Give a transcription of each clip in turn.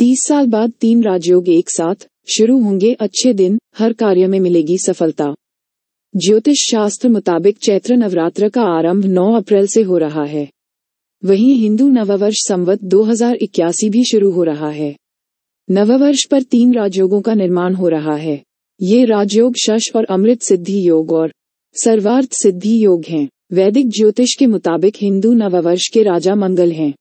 तीस साल बाद तीन राजयोग एक साथ शुरू होंगे अच्छे दिन हर कार्य में मिलेगी सफलता ज्योतिष शास्त्र मुताबिक चैत्र नवरात्र का आरंभ 9 अप्रैल से हो रहा है वहीं हिंदू नववर्ष संवत 2081 भी शुरू हो रहा है नववर्ष पर तीन राजयोगों का निर्माण हो रहा है ये राजयोग शश और अमृत सिद्धि योग और सर्वार्थ सिद्धि योग हैं वैदिक ज्योतिष के मुताबिक हिंदू नववर्ष के राजा मंगल हैं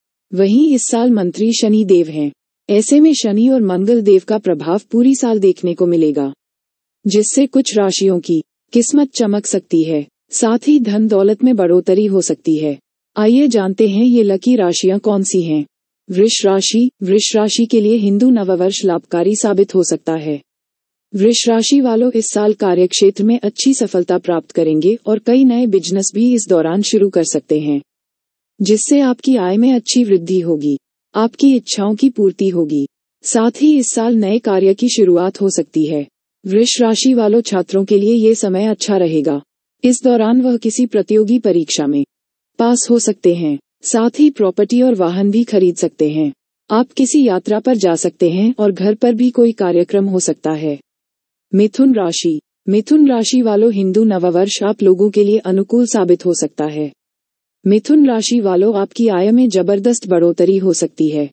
वहीं इस साल मंत्री शनि देव हैं ऐसे में शनि और मंगल देव का प्रभाव पूरी साल देखने को मिलेगा जिससे कुछ राशियों की किस्मत चमक सकती है साथ ही धन दौलत में बढ़ोतरी हो सकती है आइए जानते हैं ये लकी राशियां कौन सी हैं वृष राशि वृष राशि के लिए हिंदू नववर्ष लाभकारी साबित हो सकता है वृष राशि वालों इस साल कार्यक्षेत्र में अच्छी सफलता प्राप्त करेंगे और कई नए बिजनेस भी इस दौरान शुरू कर सकते हैं जिससे आपकी आय में अच्छी वृद्धि होगी आपकी इच्छाओं की पूर्ति होगी साथ ही इस साल नए कार्य की शुरुआत हो सकती है वृष राशि वालों छात्रों के लिए ये समय अच्छा रहेगा इस दौरान वह किसी प्रतियोगी परीक्षा में पास हो सकते हैं साथ ही प्रॉपर्टी और वाहन भी खरीद सकते हैं आप किसी यात्रा पर जा सकते हैं और घर पर भी कोई कार्यक्रम हो सकता है मिथुन राशि मिथुन राशि वालों हिंदू नववर्ष आप लोगों के लिए अनुकूल साबित हो सकता है मिथुन राशि वालों आपकी आय में जबरदस्त बढ़ोतरी हो सकती है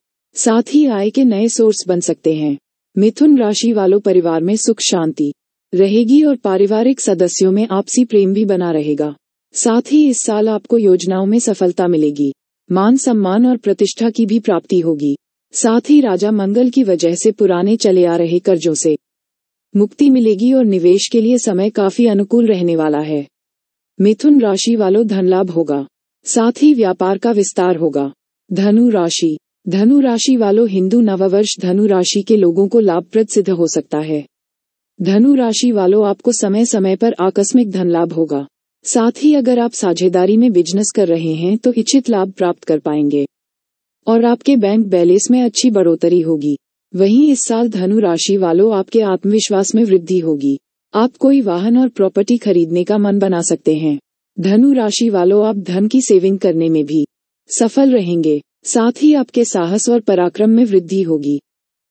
साथ ही आय के नए सोर्स बन सकते हैं मिथुन राशि वालों परिवार में सुख शांति रहेगी और पारिवारिक सदस्यों में आपसी प्रेम भी बना रहेगा साथ ही इस साल आपको योजनाओं में सफलता मिलेगी मान सम्मान और प्रतिष्ठा की भी प्राप्ति होगी साथ ही राजा मंगल की वजह से पुराने चले आ रहे कर्जों से मुक्ति मिलेगी और निवेश के लिए समय काफी अनुकूल रहने वाला है मिथुन राशि वालों धन लाभ होगा साथ ही व्यापार का विस्तार होगा धनु राशि धनु राशि वालों हिंदू नववर्ष धनु राशि के लोगों को लाभप्रद सिद्ध हो सकता है धनु राशि वालों आपको समय समय पर आकस्मिक धन लाभ होगा साथ ही अगर आप साझेदारी में बिजनेस कर रहे हैं तो इच्छित लाभ प्राप्त कर पाएंगे और आपके बैंक बैलेंस में अच्छी बढ़ोतरी होगी वहीं इस साल धनु राशि वालों आपके आत्मविश्वास में वृद्धि होगी आप कोई वाहन और प्रॉपर्टी खरीदने का मन बना सकते हैं धनु राशि वालों आप धन की सेविंग करने में भी सफल रहेंगे साथ ही आपके साहस और पराक्रम में वृद्धि होगी